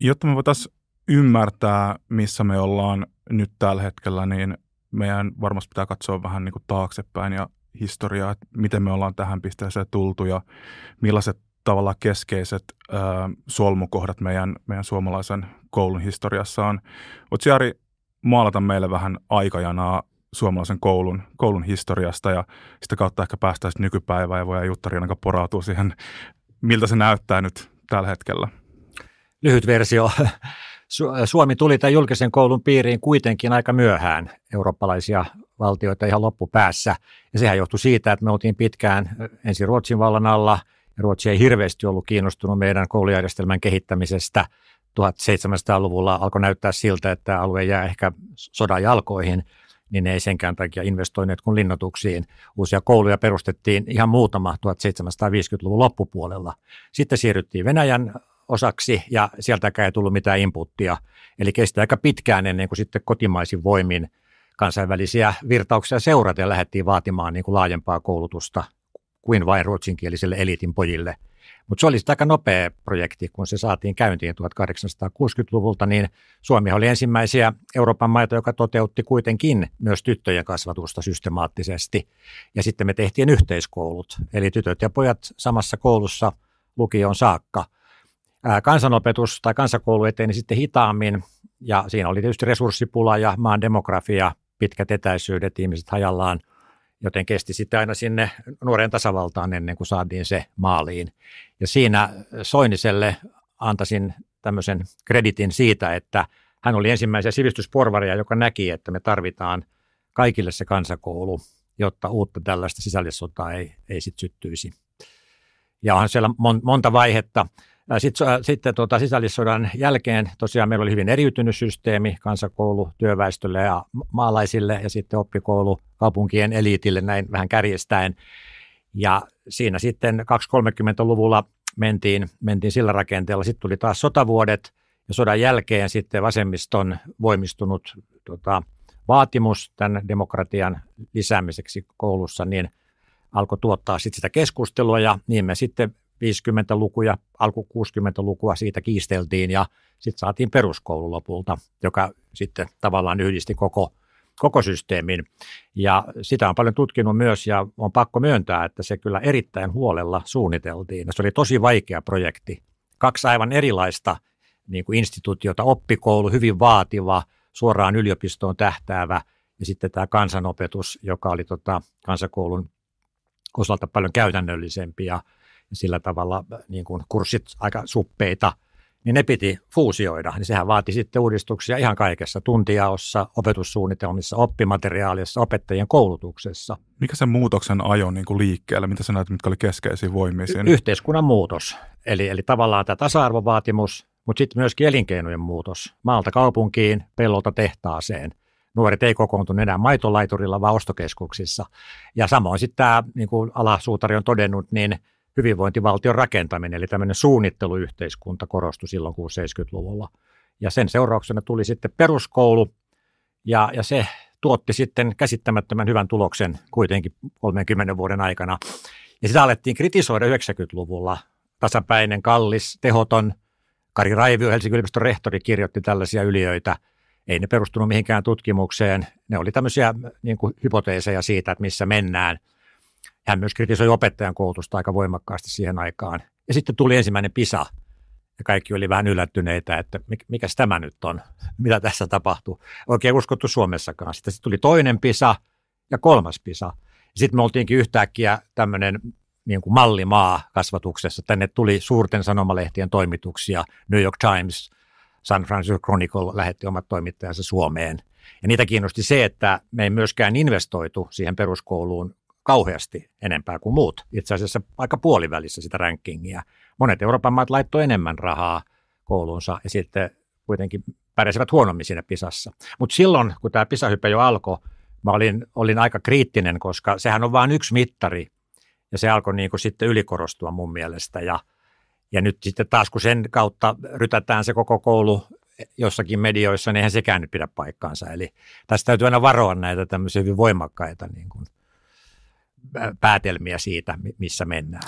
jotta me voitaisiin ymmärtää, missä me ollaan nyt tällä hetkellä, niin meidän varmasti pitää katsoa vähän niin kuin taaksepäin ja historiaa, että miten me ollaan tähän pisteeseen tultu ja millaiset tavalla keskeiset ö, solmukohdat meidän, meidän suomalaisen koulun historiassa on. Voitko Jari maalata meille vähän aikajanaa suomalaisen koulun, koulun historiasta ja sitä kautta ehkä päästäisiin nykypäivään ja voidaan Juttari ainakaan porautua siihen, miltä se näyttää nyt tällä hetkellä? lyhyt versio. Suomi tuli tämän julkisen koulun piiriin kuitenkin aika myöhään eurooppalaisia valtioita ihan loppupäässä. Ja sehän johtui siitä, että me oltiin pitkään ensin Ruotsin vallan alla. Ruotsi ei hirveästi ollut kiinnostunut meidän koulujärjestelmän kehittämisestä. 1700-luvulla alkoi näyttää siltä, että alue jää ehkä sodan jalkoihin, niin ne ei senkään takia investoineet kuin linnoituksiin. Uusia kouluja perustettiin ihan muutama 1750-luvun loppupuolella. Sitten siirryttiin Venäjän osaksi ja sieltäkään ei tullut mitään inputtia. Eli kestää aika pitkään ennen kuin sitten kotimaisin voimin kansainvälisiä virtauksia ja lähdettiin vaatimaan niin kuin laajempaa koulutusta kuin vain ruotsinkieliselle eliitin pojille. Mutta se oli aika nopea projekti, kun se saatiin käyntiin 1860-luvulta, niin Suomi oli ensimmäisiä Euroopan maita, joka toteutti kuitenkin myös tyttöjen kasvatusta systemaattisesti. Ja sitten me tehtiin yhteiskoulut, eli tytöt ja pojat samassa koulussa lukion saakka – kansanopetus tai kansakoulu eteni sitten hitaammin ja siinä oli tietysti resurssipula ja maan demografia, pitkät etäisyydet, ihmiset hajallaan, joten kesti sitten aina sinne nuoreen tasavaltaan ennen kuin saatiin se maaliin. Ja siinä Soiniselle antaisin tämmöisen kreditin siitä, että hän oli ensimmäisiä sivistysporvaria, joka näki, että me tarvitaan kaikille se kansakoulu, jotta uutta tällaista sisällissotaa ei, ei sitten syttyisi. Ja onhan siellä mon, monta vaihetta sitten, sitten tuota, sisällissodan jälkeen tosiaan meillä oli hyvin eriytynyt systeemi kansakoulu työväestölle ja maalaisille ja sitten oppikoulu kaupunkien eliitille näin vähän kärjestäen. Ja siinä sitten 230-luvulla mentiin, mentiin sillä rakenteella. Sitten tuli taas sotavuodet ja sodan jälkeen sitten vasemmiston voimistunut tuota, vaatimus tämän demokratian lisäämiseksi koulussa, niin alkoi tuottaa sitten sitä keskustelua ja niin me sitten 50-lukuja, alku 60-lukua siitä kiisteltiin ja sitten saatiin peruskoulu lopulta, joka sitten tavallaan yhdisti koko, koko systeemin. Ja sitä on paljon tutkinut myös ja on pakko myöntää, että se kyllä erittäin huolella suunniteltiin. Se oli tosi vaikea projekti. Kaksi aivan erilaista niin kuin instituutiota, oppikoulu, hyvin vaativa, suoraan yliopistoon tähtäävä ja sitten tämä kansanopetus, joka oli tota, kansakoulun osalta paljon käytännöllisempi ja sillä tavalla niin kuin kurssit aika suppeita, niin ne piti fuusioida. Niin sehän vaati sitten uudistuksia ihan kaikessa, tuntijaossa, opetussuunnitelmissa, oppimateriaalissa, opettajien koulutuksessa. Mikä se muutoksen ajo niin kuin liikkeelle? Mitä sä näet, mitkä oli keskeisiä voimia siinä? Y- yhteiskunnan muutos. Eli, eli tavallaan tämä tasa-arvovaatimus, mutta sitten myöskin elinkeinojen muutos. Maalta kaupunkiin, pellolta tehtaaseen – nuoret ei kokoontunut enää maitolaiturilla, vaan ostokeskuksissa. Ja samoin sitten tämä, niin kuin alasuutari on todennut, niin hyvinvointivaltion rakentaminen, eli tämmöinen suunnitteluyhteiskunta korostui silloin 60-70-luvulla. Ja sen seurauksena tuli sitten peruskoulu, ja, ja se tuotti sitten käsittämättömän hyvän tuloksen kuitenkin 30 vuoden aikana. Ja sitä alettiin kritisoida 90-luvulla. Tasapäinen, kallis, tehoton. Kari Raivio, Helsingin yliopiston rehtori, kirjoitti tällaisia yliöitä. Ei ne perustunut mihinkään tutkimukseen. Ne oli tämmöisiä niin kuin, hypoteeseja siitä, että missä mennään – hän myös kritisoi opettajan koulutusta aika voimakkaasti siihen aikaan. Ja sitten tuli ensimmäinen PISA, ja kaikki oli vähän yllättyneitä, että mikä tämä nyt on, mitä tässä tapahtuu. Oikein uskottu Suomessakaan. Sitten, sitten tuli toinen PISA ja kolmas PISA. Sitten me oltiinkin yhtäkkiä tämmöinen niin kuin mallimaa kasvatuksessa. Tänne tuli suurten sanomalehtien toimituksia, New York Times, San Francisco Chronicle lähetti omat toimittajansa Suomeen. Ja niitä kiinnosti se, että me ei myöskään investoitu siihen peruskouluun kauheasti enempää kuin muut. Itse asiassa aika puolivälissä sitä rankingia. Monet Euroopan maat laittoi enemmän rahaa kouluunsa ja sitten kuitenkin pärjäsivät huonommin siinä Pisassa. Mutta silloin, kun tämä Pisahype jo alkoi, mä olin, olin aika kriittinen, koska sehän on vain yksi mittari ja se alkoi niin kuin sitten ylikorostua mun mielestä ja ja nyt sitten taas, kun sen kautta rytätään se koko koulu jossakin medioissa, niin eihän sekään nyt pidä paikkaansa. Eli tästä täytyy aina varoa näitä tämmöisiä hyvin voimakkaita niin kuin päätelmiä siitä, missä mennään.